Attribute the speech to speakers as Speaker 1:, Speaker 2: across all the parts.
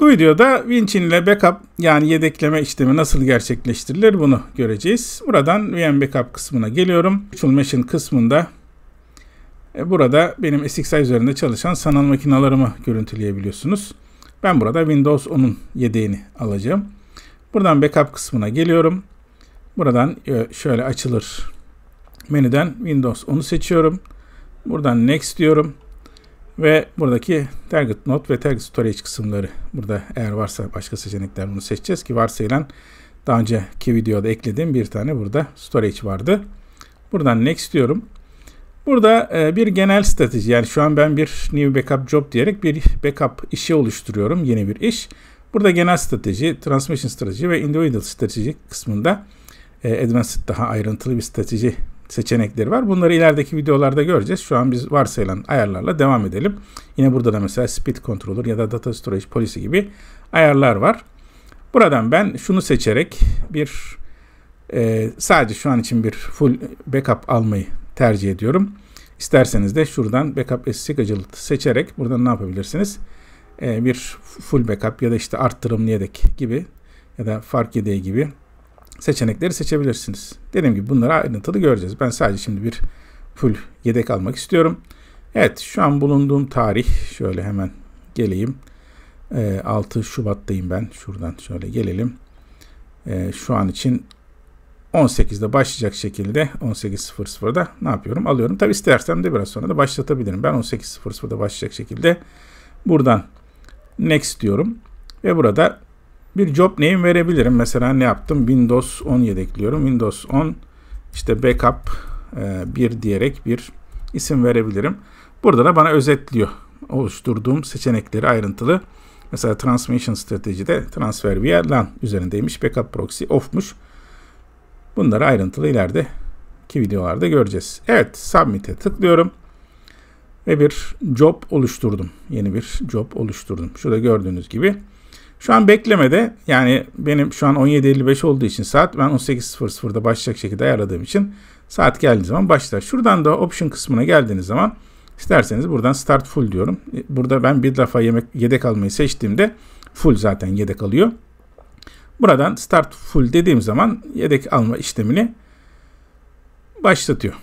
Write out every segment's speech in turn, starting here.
Speaker 1: Bu videoda Winch'in ile backup yani yedekleme işlemi nasıl gerçekleştirilir bunu göreceğiz. Buradan VM backup kısmına geliyorum. Virtual Machine kısmında e, burada benim SXI üzerinde çalışan sanal makinalarımı görüntüleyebiliyorsunuz. Ben burada Windows 10'un yedeğini alacağım. Buradan backup kısmına geliyorum. Buradan e, şöyle açılır menüden Windows 10'u seçiyorum. Buradan Next diyorum. Ve buradaki target node ve target storage kısımları burada eğer varsa başka seçenekler bunu seçeceğiz ki varsayılan daha önceki videoda eklediğim bir tane burada storage vardı. Buradan next diyorum. Burada e, bir genel strateji yani şu an ben bir new backup job diyerek bir backup işi oluşturuyorum yeni bir iş. Burada genel strateji, transmission strateji ve individual strateji kısmında e, advanced daha ayrıntılı bir strateji seçenekleri var. Bunları ilerideki videolarda göreceğiz. Şu an biz varsayılan ayarlarla devam edelim. Yine burada da mesela speed controller ya da data storage policy gibi ayarlar var. Buradan ben şunu seçerek bir e, sadece şu an için bir full backup almayı tercih ediyorum. İsterseniz de şuradan backup eski seçerek buradan ne yapabilirsiniz? E, bir full backup ya da işte arttırımlı yedek gibi ya da fark yedeği gibi seçenekleri seçebilirsiniz. Dediğim gibi bunları ayrıntılı göreceğiz. Ben sadece şimdi bir full yedek almak istiyorum. Evet şu an bulunduğum tarih şöyle hemen geleyim. E, ee, 6 Şubat'tayım ben. Şuradan şöyle gelelim. Ee, şu an için 18'de başlayacak şekilde 18.00'da ne yapıyorum? Alıyorum. Tabi istersem de biraz sonra da başlatabilirim. Ben 18.00'da başlayacak şekilde buradan next diyorum. Ve burada bir job name verebilirim. Mesela ne yaptım? Windows 10 yedekliyorum. Windows 10 işte backup 1 e, diyerek bir isim verebilirim. Burada da bana özetliyor. Oluşturduğum seçenekleri ayrıntılı. Mesela transmission stratejide transfer via LAN üzerindeymiş. Backup proxy off'muş. Bunları ayrıntılı ileride ki videolarda göreceğiz. Evet submit'e tıklıyorum. Ve bir job oluşturdum. Yeni bir job oluşturdum. Şurada gördüğünüz gibi şu an beklemede yani benim şu an 17.55 olduğu için saat ben 18.00'da başlayacak şekilde ayarladığım için saat geldiği zaman başlar. Şuradan da option kısmına geldiğiniz zaman isterseniz buradan start full diyorum. E, burada ben bir defa yemek yedek almayı seçtiğimde full zaten yedek alıyor. Buradan start full dediğim zaman yedek alma işlemini başlatıyor.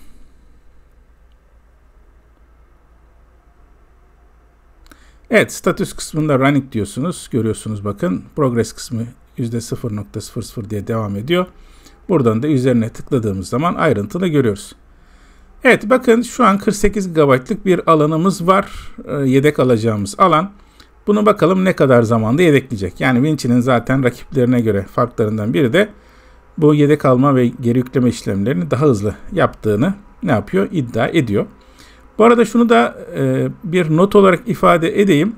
Speaker 1: Evet status kısmında running diyorsunuz. Görüyorsunuz bakın progress kısmı %0.00 diye devam ediyor. Buradan da üzerine tıkladığımız zaman ayrıntılı görüyoruz. Evet bakın şu an 48 GB'lık bir alanımız var. Ee, yedek alacağımız alan. Bunu bakalım ne kadar zamanda yedekleyecek. Yani Vinci'nin zaten rakiplerine göre farklarından biri de bu yedek alma ve geri yükleme işlemlerini daha hızlı yaptığını ne yapıyor? iddia ediyor. Bu arada şunu da e, bir not olarak ifade edeyim.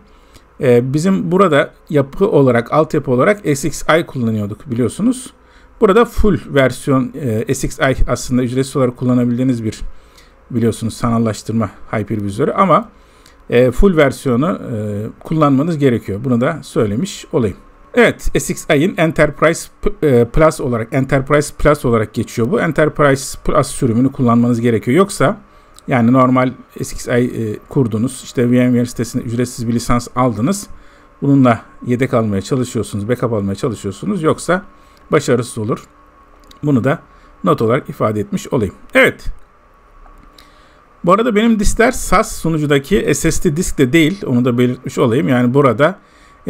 Speaker 1: E, bizim burada yapı olarak, altyapı olarak SXI kullanıyorduk biliyorsunuz. Burada full versiyon e, SXI aslında ücretsiz olarak kullanabildiğiniz bir biliyorsunuz sanallaştırma hypervisörü ama e, full versiyonu e, kullanmanız gerekiyor. Bunu da söylemiş olayım. Evet, SxI'nin Enterprise e, Plus olarak Enterprise Plus olarak geçiyor bu. Enterprise Plus sürümünü kullanmanız gerekiyor. Yoksa yani normal SXI e, kurdunuz. işte VMware sitesine ücretsiz bir lisans aldınız. Bununla yedek almaya çalışıyorsunuz, backup almaya çalışıyorsunuz. Yoksa başarısız olur. Bunu da not olarak ifade etmiş olayım. Evet. Bu arada benim diskler SAS sunucudaki SSD disk de değil. Onu da belirtmiş olayım. Yani burada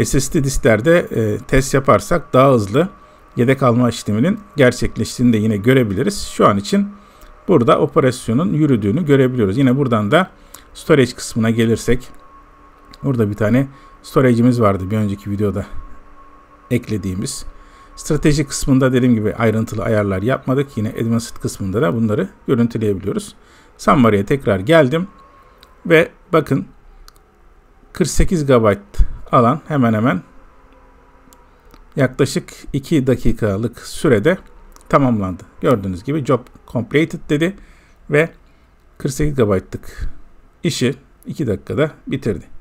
Speaker 1: SSD disklerde e, test yaparsak daha hızlı yedek alma işleminin gerçekleştiğini de yine görebiliriz. Şu an için burada operasyonun yürüdüğünü görebiliyoruz. Yine buradan da storage kısmına gelirsek burada bir tane storage'imiz vardı bir önceki videoda eklediğimiz. Strateji kısmında dediğim gibi ayrıntılı ayarlar yapmadık. Yine Advanced kısmında da bunları görüntüleyebiliyoruz. Sambarya'ya tekrar geldim ve bakın 48 GB alan hemen hemen yaklaşık 2 dakikalık sürede tamamlandı. Gördüğünüz gibi job completed dedi ve 48 GB'lık işi 2 dakikada bitirdi.